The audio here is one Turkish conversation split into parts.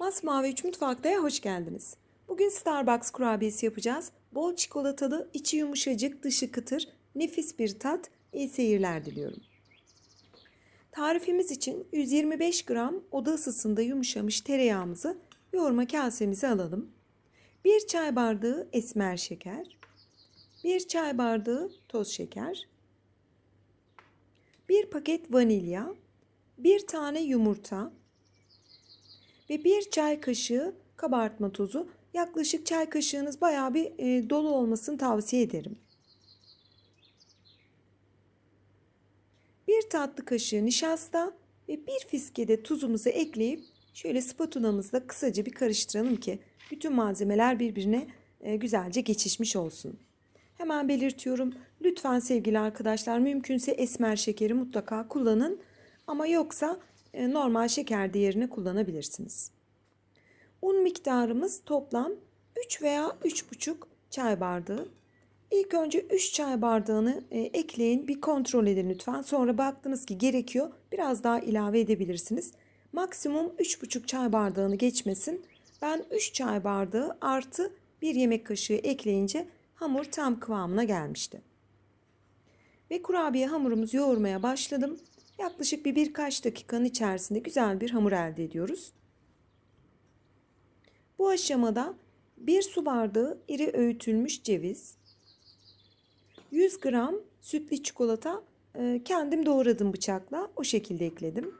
Masmavi 3 Mutfakta'ya hoş geldiniz. Bugün Starbucks kurabiyesi yapacağız. Bol çikolatalı, içi yumuşacık, dışı kıtır, nefis bir tat. İyi seyirler diliyorum. Tarifimiz için 125 gram oda ısısında yumuşamış tereyağımızı yoğurma kasemize alalım. 1 çay bardağı esmer şeker, 1 çay bardağı toz şeker, 1 paket vanilya, 1 tane yumurta, ve bir çay kaşığı kabartma tozu. Yaklaşık çay kaşığınız bayağı bir e, dolu olmasını tavsiye ederim. Bir tatlı kaşığı nişasta ve bir fiske de tuzumuzu ekleyip şöyle spatulamızla kısaca bir karıştıralım ki bütün malzemeler birbirine e, güzelce geçişmiş olsun. Hemen belirtiyorum. Lütfen sevgili arkadaşlar mümkünse esmer şekeri mutlaka kullanın. Ama yoksa e, normal şeker değerini kullanabilirsiniz. Un miktarımız toplam 3 veya 3,5 çay bardağı. İlk önce 3 çay bardağını e, ekleyin bir kontrol edin lütfen. Sonra baktınız ki gerekiyor biraz daha ilave edebilirsiniz. Maksimum 3,5 çay bardağını geçmesin. Ben 3 çay bardağı artı 1 yemek kaşığı ekleyince hamur tam kıvamına gelmişti. Ve kurabiye hamurumuzu yoğurmaya başladım. Yaklaşık bir birkaç dakikanın içerisinde güzel bir hamur elde ediyoruz. Bu aşamada 1 su bardağı iri öğütülmüş ceviz, 100 gram sütlü çikolata e, kendim doğradım bıçakla o şekilde ekledim.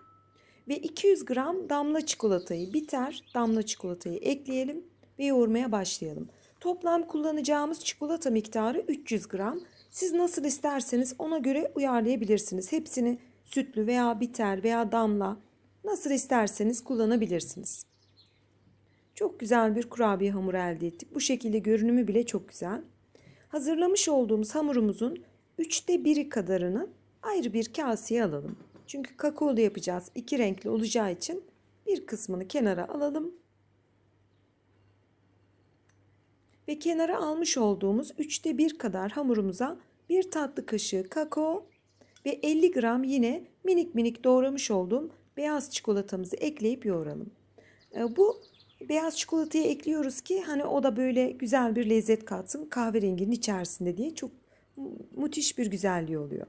Ve 200 gram damla çikolatayı biter damla çikolatayı ekleyelim ve yoğurmaya başlayalım. Toplam kullanacağımız çikolata miktarı 300 gram. Siz nasıl isterseniz ona göre uyarlayabilirsiniz. Hepsini sütlü veya biter veya damla nasıl isterseniz kullanabilirsiniz. Çok güzel bir kurabiye hamuru elde ettik. Bu şekilde görünümü bile çok güzel. Hazırlamış olduğumuz hamurumuzun üçte biri kadarını ayrı bir kaseye alalım. Çünkü kakaolu yapacağız. İki renkli olacağı için bir kısmını kenara alalım. Ve kenara almış olduğumuz üçte bir kadar hamurumuza bir tatlı kaşığı kakao ve 50 gram yine minik minik doğramış olduğum beyaz çikolatamızı ekleyip yoğuralım. Ee, bu beyaz çikolatayı ekliyoruz ki hani o da böyle güzel bir lezzet katsın kahverenginin içerisinde diye çok müthiş bir güzelliği oluyor.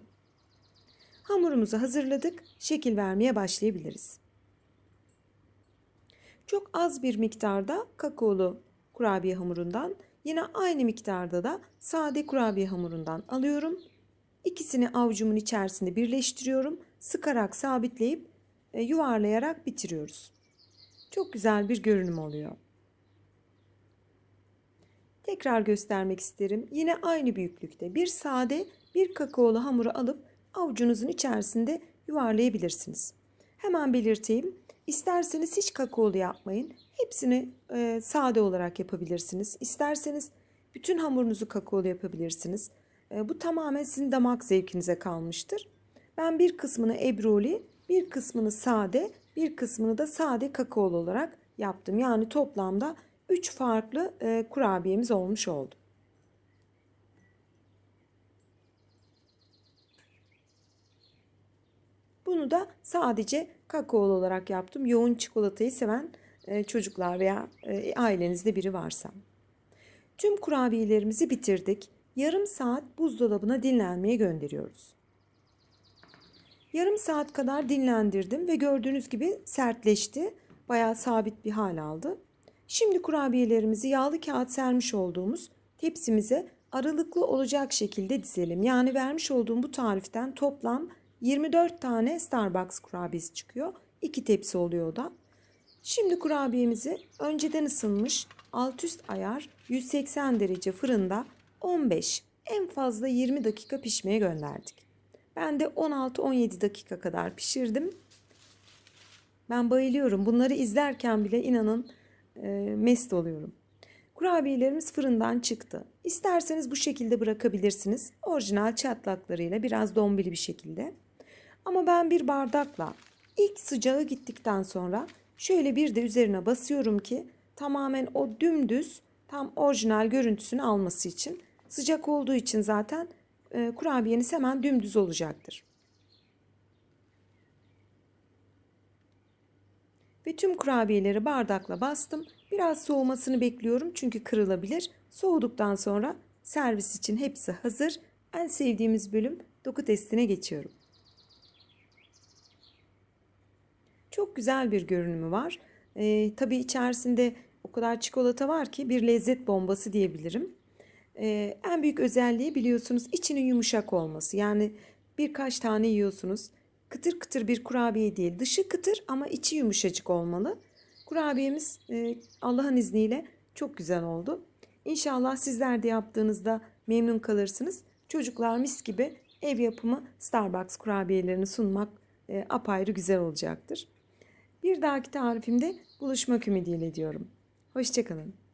Hamurumuzu hazırladık, şekil vermeye başlayabiliriz. Çok az bir miktarda kakaolu kurabiye hamurundan, yine aynı miktarda da sade kurabiye hamurundan alıyorum İkisini avucumun içerisinde birleştiriyorum. Sıkarak sabitleyip e, yuvarlayarak bitiriyoruz. Çok güzel bir görünüm oluyor. Tekrar göstermek isterim. Yine aynı büyüklükte bir sade bir kakaolu hamuru alıp avucunuzun içerisinde yuvarlayabilirsiniz. Hemen belirteyim. İsterseniz hiç kakaolu yapmayın. Hepsini e, sade olarak yapabilirsiniz. İsterseniz bütün hamurunuzu kakaolu yapabilirsiniz. Ee, bu tamamen sizin damak zevkinize kalmıştır. Ben bir kısmını ebroli, bir kısmını sade, bir kısmını da sade kakaolu olarak yaptım. Yani toplamda 3 farklı e, kurabiyemiz olmuş oldu. Bunu da sadece kakaolu olarak yaptım. Yoğun çikolatayı seven e, çocuklar veya e, ailenizde biri varsa. Tüm kurabiyelerimizi bitirdik yarım saat buzdolabına dinlenmeye gönderiyoruz. Yarım saat kadar dinlendirdim ve gördüğünüz gibi sertleşti. Bayağı sabit bir hal aldı. Şimdi kurabiyelerimizi yağlı kağıt sermiş olduğumuz tepsimize aralıklı olacak şekilde dizelim. Yani vermiş olduğum bu tariften toplam 24 tane Starbucks kurabiyesi çıkıyor. 2 tepsi oluyor da. Şimdi kurabiyemizi önceden ısınmış alt üst ayar 180 derece fırında 15 en fazla 20 dakika pişmeye gönderdik. Ben de 16-17 dakika kadar pişirdim. Ben bayılıyorum. Bunları izlerken bile inanın e, mest oluyorum. Kurabiyelerimiz fırından çıktı. İsterseniz bu şekilde bırakabilirsiniz. Orijinal çatlaklarıyla biraz dombili bir şekilde. Ama ben bir bardakla ilk sıcağı gittikten sonra şöyle bir de üzerine basıyorum ki tamamen o dümdüz tam orijinal görüntüsünü alması için Sıcak olduğu için zaten e, kurabiyeniz hemen dümdüz olacaktır. Ve tüm kurabiyeleri bardakla bastım. Biraz soğumasını bekliyorum çünkü kırılabilir. Soğuduktan sonra servis için hepsi hazır. En sevdiğimiz bölüm doku testine geçiyorum. Çok güzel bir görünümü var. Ee, tabii içerisinde o kadar çikolata var ki bir lezzet bombası diyebilirim. Ee, en büyük özelliği biliyorsunuz içinin yumuşak olması. Yani birkaç tane yiyorsunuz. Kıtır kıtır bir kurabiye değil. Dışı kıtır ama içi yumuşacık olmalı. Kurabiyemiz e, Allah'ın izniyle çok güzel oldu. İnşallah sizler de yaptığınızda memnun kalırsınız. Çocuklar mis gibi ev yapımı Starbucks kurabiyelerini sunmak e, apayrı güzel olacaktır. Bir dahaki tarifimde buluşmak ümidiyle diyorum. Hoşçakalın.